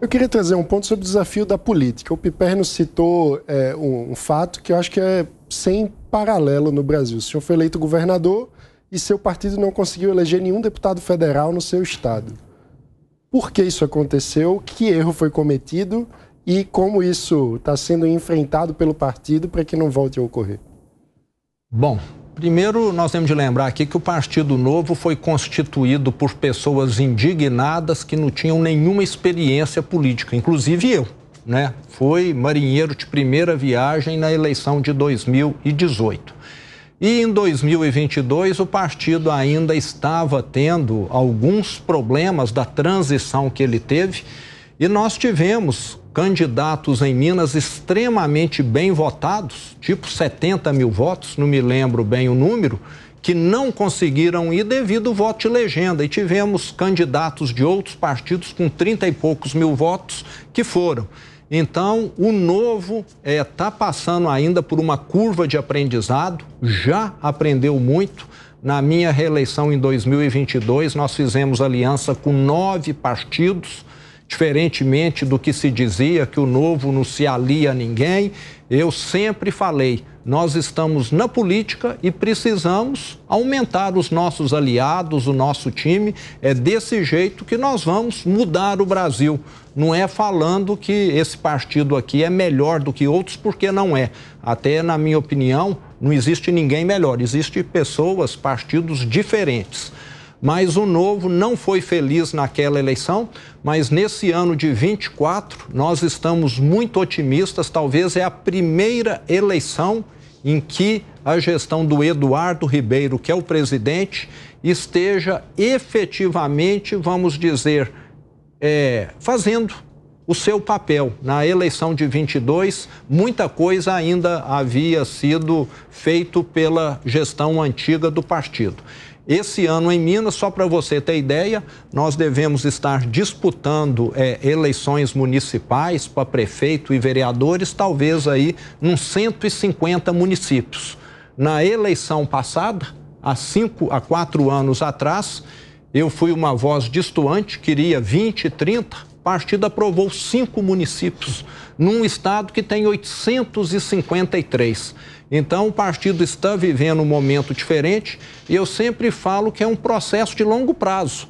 Eu queria trazer um ponto sobre o desafio da política. O Piperno citou é, um, um, fato que eu acho que é sem paralelo no Brasil. O senhor foi eleito governador e seu partido não conseguiu eleger nenhum deputado federal no seu estado. Por que isso aconteceu? Que erro foi cometido? E como isso está sendo enfrentado pelo partido para que não volte a ocorrer? Bom, Primeiro, nós temos de lembrar aqui que o Partido Novo foi constituído por pessoas indignadas que não tinham nenhuma experiência política, inclusive eu, né? Foi marinheiro de primeira viagem na eleição de 2018. E em 2022, o partido ainda estava tendo alguns problemas da transição que ele teve, e nós tivemos candidatos em Minas extremamente bem votados, tipo 70 mil votos, não me lembro bem o número, que não conseguiram ir devido ao voto de legenda. E tivemos candidatos de outros partidos com 30 e poucos mil votos que foram. Então, o novo está é, tá passando ainda por uma curva de aprendizado, já aprendeu muito. Na minha reeleição em 2022, nós fizemos aliança com nove partidos diferentemente do que se dizia que o novo não se alia a ninguém, eu sempre falei, nós estamos na política e precisamos aumentar os nossos aliados, o nosso time. É desse jeito que nós vamos mudar o Brasil. Não é falando que esse partido aqui é melhor do que outros, porque não é. Até, na minha opinião, não existe ninguém melhor, existe pessoas, partidos diferentes mas o Novo não foi feliz naquela eleição, mas nesse ano de 24 nós estamos muito otimistas, talvez é a primeira eleição em que a gestão do Eduardo Ribeiro, que é o presidente, esteja efetivamente, vamos dizer, é, fazendo o seu papel. Na eleição de 22, muita coisa ainda havia sido feito pela gestão antiga do partido. Esse ano em Minas, só para você ter ideia, nós devemos estar disputando é, eleições municipais para prefeito e vereadores, talvez aí nos 150 municípios. Na eleição passada, há cinco a quatro anos atrás, eu fui uma voz distoante, queria 20, 30, partido aprovou cinco municípios, num estado que tem 853. Então, o partido está vivendo um momento diferente e eu sempre falo que é um processo de longo prazo.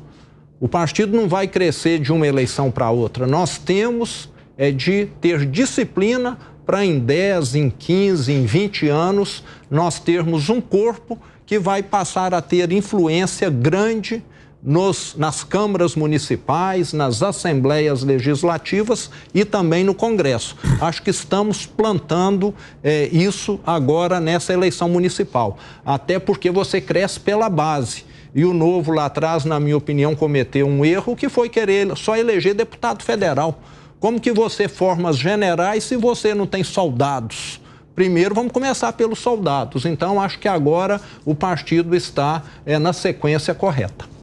O partido não vai crescer de uma eleição para outra. Nós temos é de ter disciplina para em 10, em 15, em 20 anos nós termos um corpo que vai passar a ter influência grande nos, nas câmaras municipais, nas assembleias legislativas e também no Congresso. Acho que estamos plantando é, isso agora nessa eleição municipal, até porque você cresce pela base. E o novo lá atrás, na minha opinião, cometeu um erro que foi querer só eleger deputado federal. Como que você forma as generais se você não tem soldados? Primeiro, vamos começar pelos soldados. Então, acho que agora o partido está é, na sequência correta.